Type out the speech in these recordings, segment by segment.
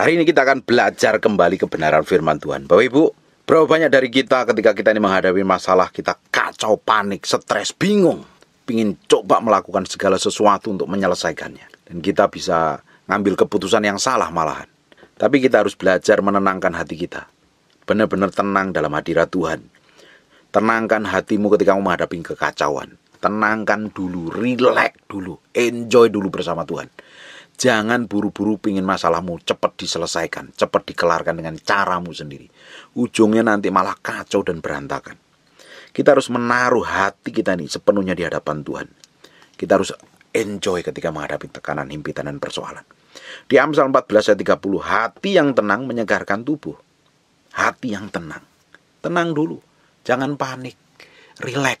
Hari ini kita akan belajar kembali kebenaran firman Tuhan. Bapak Ibu, berapa banyak dari kita ketika kita ini menghadapi masalah kita kacau, panik, stres, bingung. Pingin coba melakukan segala sesuatu untuk menyelesaikannya. Dan kita bisa ngambil keputusan yang salah malahan. Tapi kita harus belajar menenangkan hati kita. Benar-benar tenang dalam hadirat Tuhan. Tenangkan hatimu ketika kamu menghadapi kekacauan. Tenangkan dulu, relax dulu, enjoy dulu bersama Tuhan Jangan buru-buru pingin masalahmu cepat diselesaikan, cepat dikelarkan dengan caramu sendiri. Ujungnya nanti malah kacau dan berantakan. Kita harus menaruh hati kita ini sepenuhnya di hadapan Tuhan. Kita harus enjoy ketika menghadapi tekanan, himpitan, dan persoalan. Di Amsal 14 ayat 30, hati yang tenang menyegarkan tubuh. Hati yang tenang. Tenang dulu, jangan panik, relax.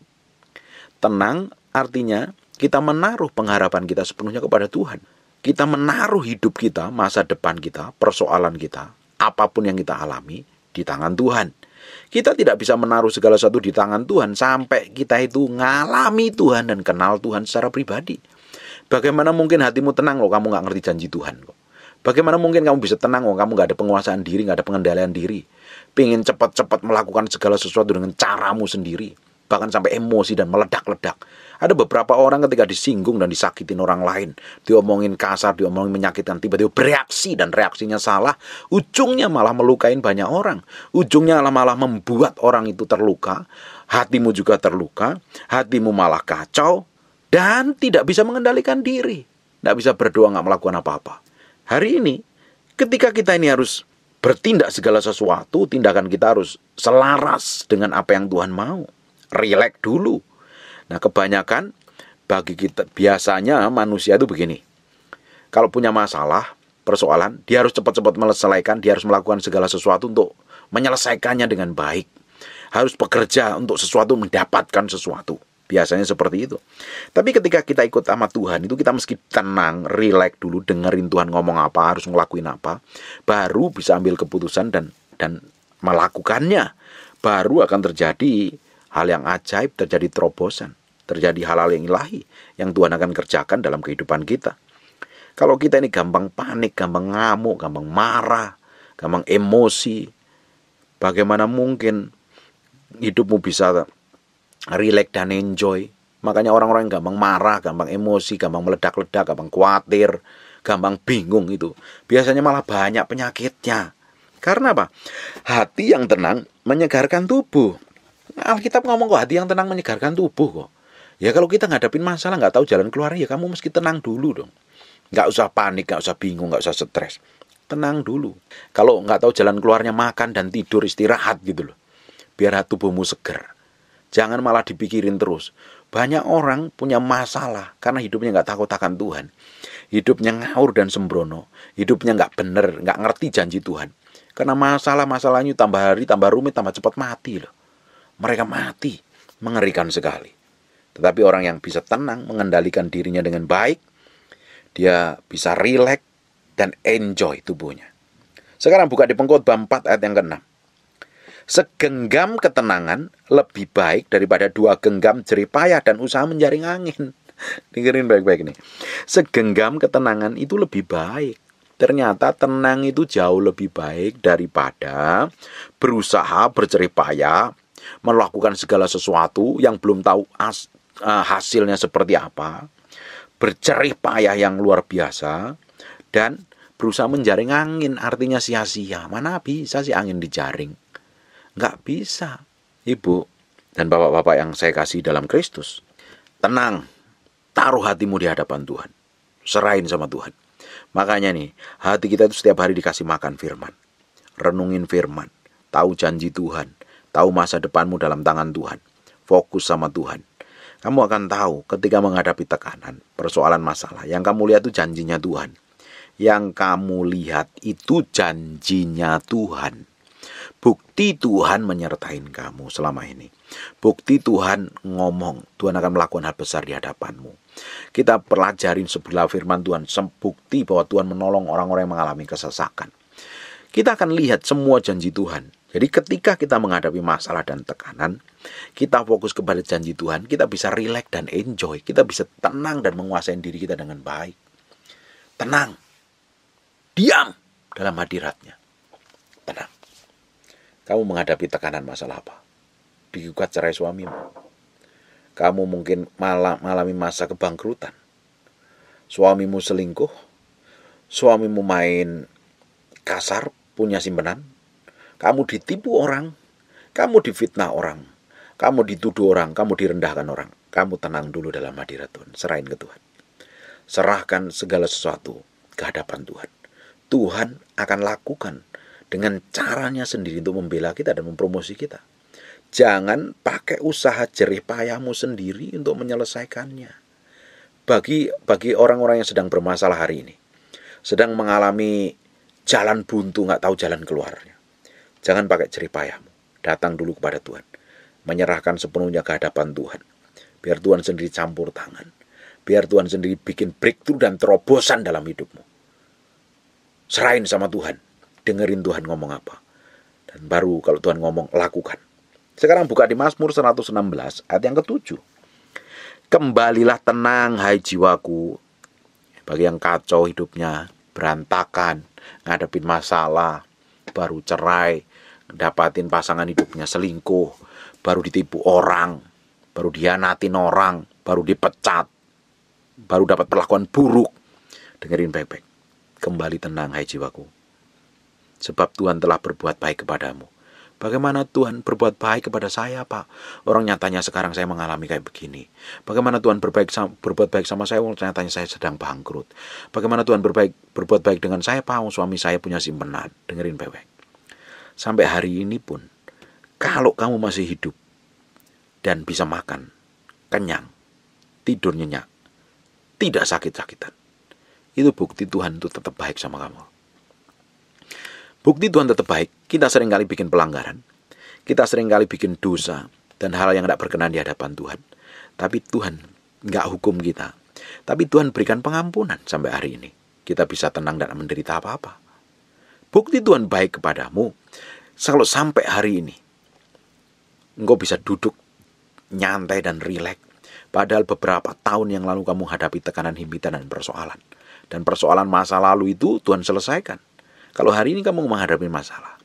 Tenang artinya kita menaruh pengharapan kita sepenuhnya kepada Tuhan kita menaruh hidup kita, masa depan kita, persoalan kita, apapun yang kita alami di tangan Tuhan. Kita tidak bisa menaruh segala sesuatu di tangan Tuhan sampai kita itu ngalami Tuhan dan kenal Tuhan secara pribadi. Bagaimana mungkin hatimu tenang loh kamu nggak ngerti janji Tuhan loh. Bagaimana mungkin kamu bisa tenang loh kamu nggak ada penguasaan diri, nggak ada pengendalian diri. Pengen cepat-cepat melakukan segala sesuatu dengan caramu sendiri. Bahkan sampai emosi dan meledak-ledak. Ada beberapa orang ketika disinggung dan disakitin orang lain, diomongin kasar, diomongin menyakitkan, tiba-tiba bereaksi dan reaksinya salah, ujungnya malah melukain banyak orang. Ujungnya malah membuat orang itu terluka, hatimu juga terluka, hatimu malah kacau, dan tidak bisa mengendalikan diri. Tidak bisa berdoa, nggak melakukan apa-apa. Hari ini, ketika kita ini harus bertindak segala sesuatu, tindakan kita harus selaras dengan apa yang Tuhan mau. Relax dulu, Nah, kebanyakan bagi kita biasanya manusia itu begini. Kalau punya masalah, persoalan, dia harus cepat-cepat menyelesaikan, dia harus melakukan segala sesuatu untuk menyelesaikannya dengan baik. Harus bekerja untuk sesuatu mendapatkan sesuatu. Biasanya seperti itu. Tapi ketika kita ikut sama Tuhan itu kita mesti tenang, rileks dulu, dengerin Tuhan ngomong apa, harus ngelakuin apa, baru bisa ambil keputusan dan dan melakukannya. Baru akan terjadi hal yang ajaib, terjadi terobosan terjadi hal-hal yang ilahi yang Tuhan akan kerjakan dalam kehidupan kita. Kalau kita ini gampang panik, gampang ngamuk, gampang marah, gampang emosi, bagaimana mungkin hidupmu bisa relax dan enjoy? Makanya orang-orang yang gampang marah, gampang emosi, gampang meledak-ledak, gampang khawatir, gampang bingung itu. Biasanya malah banyak penyakitnya. Karena apa? Hati yang tenang menyegarkan tubuh. Alkitab ngomong kok hati yang tenang menyegarkan tubuh kok. Ya kalau kita ngadapin masalah nggak tahu jalan keluar ya kamu mesti tenang dulu dong. Nggak usah panik, nggak usah bingung, nggak usah stres. Tenang dulu. Kalau nggak tahu jalan keluarnya makan dan tidur istirahat gitu loh. Biar tubuhmu seger. Jangan malah dipikirin terus. Banyak orang punya masalah karena hidupnya nggak takut akan Tuhan. Hidupnya ngawur dan sembrono. Hidupnya nggak bener, nggak ngerti janji Tuhan. Karena masalah-masalahnya tambah hari, tambah rumit, tambah cepat mati loh. Mereka mati. Mengerikan sekali. Tetapi orang yang bisa tenang, mengendalikan dirinya dengan baik, dia bisa rileks dan enjoy tubuhnya. Sekarang buka di pengkhotbah 4 ayat yang ke-6. Segenggam ketenangan lebih baik daripada dua genggam jeripayah dan usaha menjaring angin. Dengerin baik-baik nih. Segenggam ketenangan itu lebih baik. Ternyata tenang itu jauh lebih baik daripada berusaha berjeripayah melakukan segala sesuatu yang belum tahu as Eh, hasilnya seperti apa, bercerih payah yang luar biasa, dan berusaha menjaring angin, artinya sia-sia. Mana bisa sih angin dijaring? Nggak bisa, Ibu dan Bapak-Bapak yang saya kasih dalam Kristus. Tenang, taruh hatimu di hadapan Tuhan. Serahin sama Tuhan. Makanya nih, hati kita itu setiap hari dikasih makan firman. Renungin firman, tahu janji Tuhan, tahu masa depanmu dalam tangan Tuhan. Fokus sama Tuhan. Kamu akan tahu ketika menghadapi tekanan, persoalan masalah, yang kamu lihat itu janjinya Tuhan. Yang kamu lihat itu janjinya Tuhan. Bukti Tuhan menyertai kamu selama ini. Bukti Tuhan ngomong, Tuhan akan melakukan hal besar di hadapanmu. Kita pelajarin sebelah firman Tuhan, bukti bahwa Tuhan menolong orang-orang yang mengalami kesesakan. Kita akan lihat semua janji Tuhan jadi ketika kita menghadapi masalah dan tekanan, kita fokus kepada janji Tuhan, kita bisa rileks dan enjoy, kita bisa tenang dan menguasai diri kita dengan baik. Tenang. Diam dalam hadiratnya. Tenang. Kamu menghadapi tekanan masalah apa? Digugat cerai suamimu. Kamu mungkin malam malami masa kebangkrutan. Suamimu selingkuh. Suamimu main kasar, punya simpenan, kamu ditipu orang, kamu difitnah orang, kamu dituduh orang, kamu direndahkan orang. Kamu tenang dulu dalam hadirat Tuhan, serahin ke Tuhan. Serahkan segala sesuatu ke hadapan Tuhan. Tuhan akan lakukan dengan caranya sendiri untuk membela kita dan mempromosi kita. Jangan pakai usaha jerih payahmu sendiri untuk menyelesaikannya. Bagi bagi orang-orang yang sedang bermasalah hari ini, sedang mengalami jalan buntu nggak tahu jalan keluarnya. Jangan pakai jerih payahmu. Datang dulu kepada Tuhan. Menyerahkan sepenuhnya ke hadapan Tuhan. Biar Tuhan sendiri campur tangan. Biar Tuhan sendiri bikin breakthrough dan terobosan dalam hidupmu. Serahin sama Tuhan. Dengerin Tuhan ngomong apa. Dan baru kalau Tuhan ngomong, lakukan. Sekarang buka di Mazmur 116 ayat yang ketujuh. Kembalilah tenang hai jiwaku. Bagi yang kacau hidupnya, berantakan, ngadepin masalah, baru cerai, dapatin pasangan hidupnya selingkuh, baru ditipu orang, baru dianatin orang, baru dipecat, baru dapat perlakuan buruk. Dengerin baik-baik. Kembali tenang hai jiwaku. Sebab Tuhan telah berbuat baik kepadamu. Bagaimana Tuhan berbuat baik kepada saya, Pak? Orang nyatanya sekarang saya mengalami kayak begini. Bagaimana Tuhan berbaik berbuat baik sama saya, orang nyatanya saya sedang bangkrut. Bagaimana Tuhan berbaik berbuat baik dengan saya, Pak? Suami saya punya simpenan. Dengerin baik-baik sampai hari ini pun kalau kamu masih hidup dan bisa makan, kenyang, tidur nyenyak, tidak sakit-sakitan. Itu bukti Tuhan itu tetap baik sama kamu. Bukti Tuhan tetap baik, kita sering kali bikin pelanggaran, kita sering kali bikin dosa, dan hal yang tidak berkenan di hadapan Tuhan. Tapi Tuhan nggak hukum kita. Tapi Tuhan berikan pengampunan sampai hari ini. Kita bisa tenang dan menderita apa-apa. Bukti Tuhan baik kepadamu kalau sampai hari ini, engkau bisa duduk nyantai dan rileks. Padahal beberapa tahun yang lalu kamu hadapi tekanan himpitan dan persoalan. Dan persoalan masa lalu itu Tuhan selesaikan. Kalau hari ini kamu menghadapi masalah,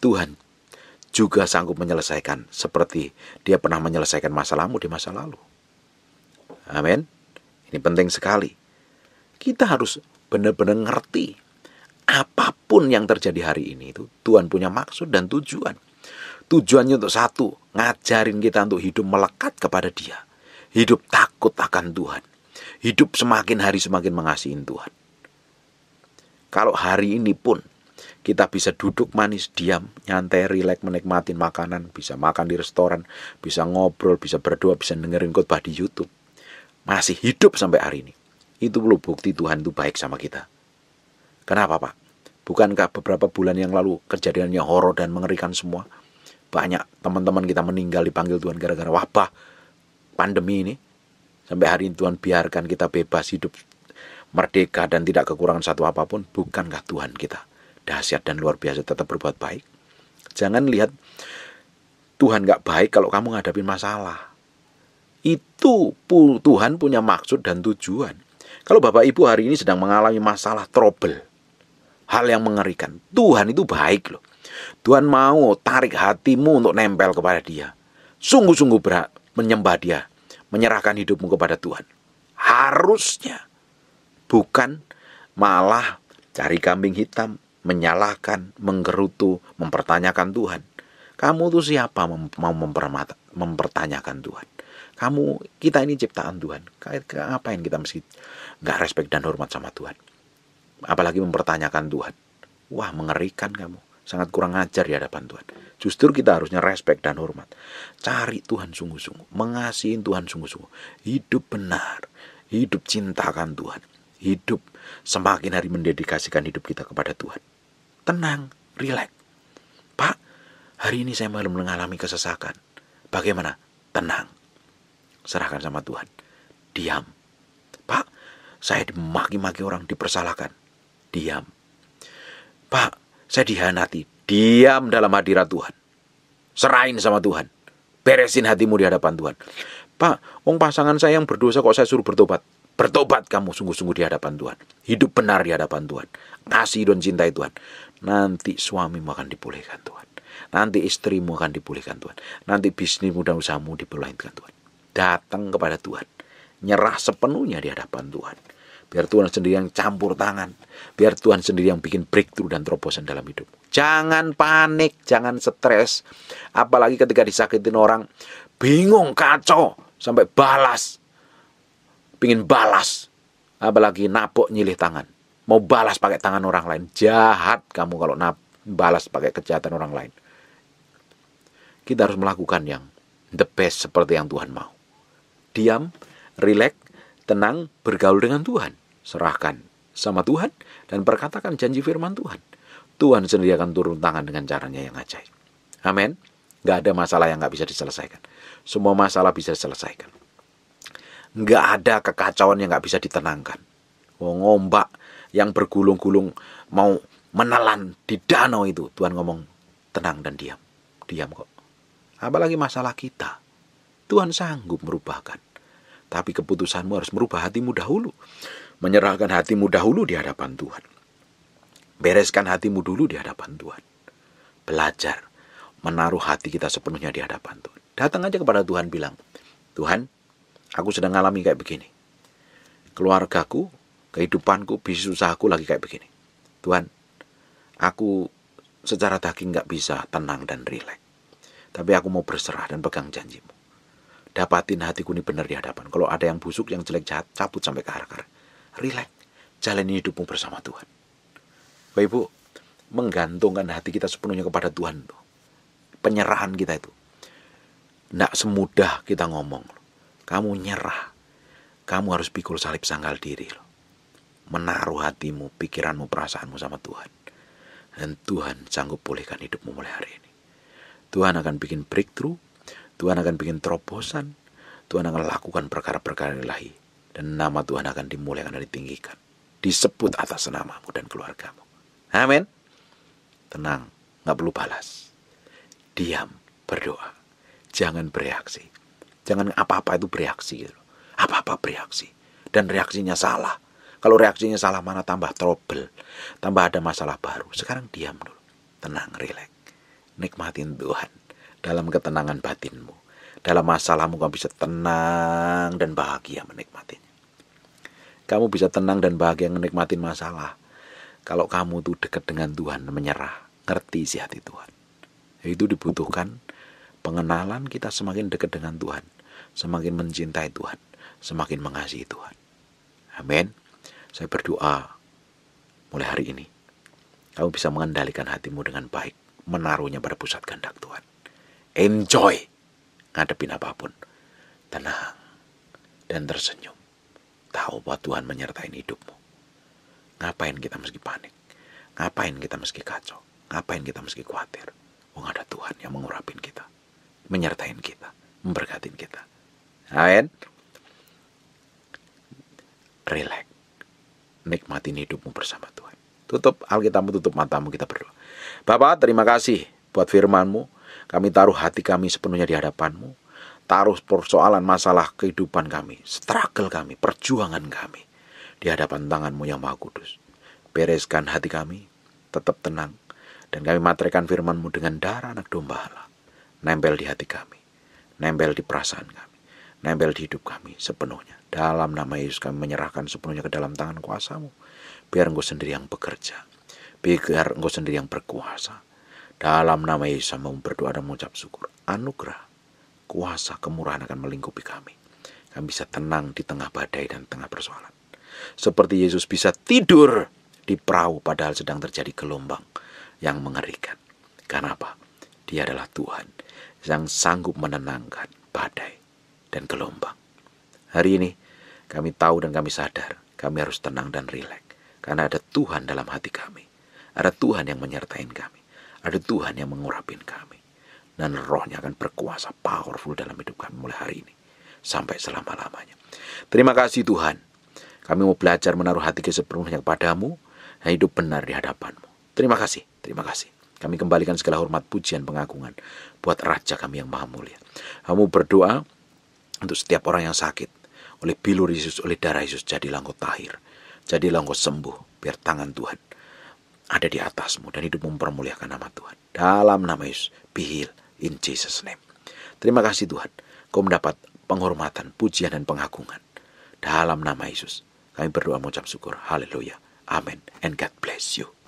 Tuhan juga sanggup menyelesaikan seperti dia pernah menyelesaikan masalahmu di masa lalu. Amin. Ini penting sekali. Kita harus benar-benar ngerti apapun yang terjadi hari ini itu Tuhan punya maksud dan tujuan. Tujuannya untuk satu, ngajarin kita untuk hidup melekat kepada Dia. Hidup takut akan Tuhan. Hidup semakin hari semakin mengasihi Tuhan. Kalau hari ini pun kita bisa duduk manis, diam, nyantai, rileks, menikmati makanan, bisa makan di restoran, bisa ngobrol, bisa berdoa, bisa dengerin khotbah di YouTube. Masih hidup sampai hari ini. Itu perlu bukti Tuhan itu baik sama kita. Kenapa, Pak? Bukankah beberapa bulan yang lalu kejadiannya horor dan mengerikan semua? Banyak teman-teman kita meninggal dipanggil Tuhan gara-gara wabah pandemi ini. Sampai hari ini Tuhan biarkan kita bebas hidup merdeka dan tidak kekurangan satu apapun. Bukankah Tuhan kita dahsyat dan luar biasa tetap berbuat baik? Jangan lihat Tuhan gak baik kalau kamu ngadapin masalah. Itu Tuhan punya maksud dan tujuan. Kalau Bapak Ibu hari ini sedang mengalami masalah trouble, hal yang mengerikan. Tuhan itu baik loh. Tuhan mau tarik hatimu untuk nempel kepada dia. Sungguh-sungguh berat menyembah dia. Menyerahkan hidupmu kepada Tuhan. Harusnya. Bukan malah cari kambing hitam. Menyalahkan, menggerutu, mempertanyakan Tuhan. Kamu tuh siapa mau mempertanyakan Tuhan? Kamu, kita ini ciptaan Tuhan. apa yang kita mesti nggak respect dan hormat sama Tuhan? apalagi mempertanyakan Tuhan. Wah, mengerikan kamu. Sangat kurang ajar di hadapan Tuhan. Justru kita harusnya respek dan hormat. Cari Tuhan sungguh-sungguh. Mengasihi Tuhan sungguh-sungguh. Hidup benar. Hidup cintakan Tuhan. Hidup semakin hari mendedikasikan hidup kita kepada Tuhan. Tenang, relax, Pak, hari ini saya mengalami kesesakan. Bagaimana? Tenang. Serahkan sama Tuhan. Diam. Pak, saya dimaki-maki orang, dipersalahkan diam. Pak, saya dihanati. Diam dalam hadirat Tuhan. Serahin sama Tuhan. Beresin hatimu di hadapan Tuhan. Pak, wong pasangan saya yang berdosa kok saya suruh bertobat. Bertobat kamu sungguh-sungguh di hadapan Tuhan. Hidup benar di hadapan Tuhan. Kasih dan cintai Tuhan. Nanti suamimu akan dipulihkan Tuhan. Nanti istrimu akan dipulihkan Tuhan. Nanti bisnismu dan usahamu dipulihkan Tuhan. Datang kepada Tuhan. Nyerah sepenuhnya di hadapan Tuhan. Biar Tuhan sendiri yang campur tangan. Biar Tuhan sendiri yang bikin breakthrough dan terobosan dalam hidup. Jangan panik, jangan stres. Apalagi ketika disakitin orang, bingung, kacau, sampai balas. Pingin balas. Apalagi napok nyilih tangan. Mau balas pakai tangan orang lain. Jahat kamu kalau nab balas pakai kejahatan orang lain. Kita harus melakukan yang the best seperti yang Tuhan mau. Diam, rileks, tenang, bergaul dengan Tuhan serahkan sama Tuhan dan perkatakan janji firman Tuhan. Tuhan sendiri akan turun tangan dengan caranya yang ajaib. Amin. Gak ada masalah yang gak bisa diselesaikan. Semua masalah bisa diselesaikan. Gak ada kekacauan yang gak bisa ditenangkan. Oh, ngombak yang bergulung-gulung mau menelan di danau itu. Tuhan ngomong tenang dan diam. Diam kok. Apalagi masalah kita. Tuhan sanggup merubahkan. Tapi keputusanmu harus merubah hatimu dahulu menyerahkan hatimu dahulu di hadapan Tuhan. Bereskan hatimu dulu di hadapan Tuhan. Belajar menaruh hati kita sepenuhnya di hadapan Tuhan. Datang aja kepada Tuhan bilang, Tuhan, aku sedang alami kayak begini. Keluargaku, kehidupanku, bisnis usahaku lagi kayak begini. Tuhan, aku secara daging nggak bisa tenang dan rileks. Tapi aku mau berserah dan pegang janjimu. Dapatin hatiku ini benar di hadapan. Kalau ada yang busuk, yang jelek, jahat, cabut sampai ke akar Relax. Jalani hidupmu bersama Tuhan. Bapak Ibu, menggantungkan hati kita sepenuhnya kepada Tuhan. Tuh. Penyerahan kita itu. Tidak semudah kita ngomong. Kamu nyerah. Kamu harus pikul salib sangkal diri. Loh. Menaruh hatimu, pikiranmu, perasaanmu sama Tuhan. Dan Tuhan sanggup pulihkan hidupmu mulai hari ini. Tuhan akan bikin breakthrough. Tuhan akan bikin terobosan. Tuhan akan lakukan perkara-perkara ilahi dan nama Tuhan akan dimuliakan dan ditinggikan. Disebut atas namamu dan keluargamu. Amin. Tenang, nggak perlu balas. Diam, berdoa. Jangan bereaksi. Jangan apa-apa itu bereaksi. Gitu. Apa-apa bereaksi. Dan reaksinya salah. Kalau reaksinya salah mana tambah trouble. Tambah ada masalah baru. Sekarang diam dulu. Tenang, relax, Nikmatin Tuhan dalam ketenangan batinmu. Dalam masalahmu kamu bisa tenang dan bahagia menikmatinya. Kamu bisa tenang dan bahagia menikmati masalah. Kalau kamu tuh dekat dengan Tuhan, menyerah, ngerti isi hati Tuhan. Itu dibutuhkan pengenalan kita semakin dekat dengan Tuhan, semakin mencintai Tuhan, semakin mengasihi Tuhan. Amin. Saya berdoa mulai hari ini kamu bisa mengendalikan hatimu dengan baik, menaruhnya pada pusat kehendak Tuhan. Enjoy! ngadepin apapun. Tenang dan tersenyum. Tahu bahwa Tuhan menyertai hidupmu. Ngapain kita meski panik? Ngapain kita meski kacau? Ngapain kita meski khawatir? Oh ada Tuhan yang mengurapin kita, menyertain kita, memberkatin kita. Amin. Relax. Nikmatin hidupmu bersama Tuhan. Tutup Alkitabmu, tutup matamu, kita berdoa. Bapak, terima kasih buat firmanmu. Kami taruh hati kami sepenuhnya di hadapanMu, Taruh persoalan masalah kehidupan kami, struggle kami, perjuangan kami di hadapan tanganMu yang Maha Kudus. Bereskan hati kami, tetap tenang, dan kami matrikan FirmanMu dengan darah anak domba Allah. Nempel di hati kami, nempel di perasaan kami, nempel di hidup kami sepenuhnya. Dalam nama Yesus kami menyerahkan sepenuhnya ke dalam tangan kuasamu. Biar engkau sendiri yang bekerja. Biar engkau sendiri yang berkuasa dalam nama Yesus kami berdoa dan mengucap syukur. Anugerah, kuasa, kemurahan akan melingkupi kami. Kami bisa tenang di tengah badai dan tengah persoalan. Seperti Yesus bisa tidur di perahu padahal sedang terjadi gelombang yang mengerikan. Karena apa? Dia adalah Tuhan yang sanggup menenangkan badai dan gelombang. Hari ini kami tahu dan kami sadar kami harus tenang dan rileks karena ada Tuhan dalam hati kami. Ada Tuhan yang menyertai kami. Ada Tuhan yang mengurapin kami. Dan rohnya akan berkuasa powerful dalam hidup kami mulai hari ini. Sampai selama-lamanya. Terima kasih Tuhan. Kami mau belajar menaruh hati sepenuhnya kepadamu. hidup benar di hadapanmu. Terima kasih. Terima kasih. Kami kembalikan segala hormat, pujian, pengagungan buat Raja kami yang Maha Mulia. Kamu berdoa untuk setiap orang yang sakit oleh bilur Yesus, oleh darah Yesus, jadilah engkau tahir, jadilah engkau sembuh, biar tangan Tuhan ada di atasmu dan hidup mempermuliakan nama Tuhan. Dalam nama Yesus, healed in Jesus name. Terima kasih Tuhan, kau mendapat penghormatan, pujian dan pengagungan. Dalam nama Yesus, kami berdoa mengucap syukur. Haleluya. amen And God bless you.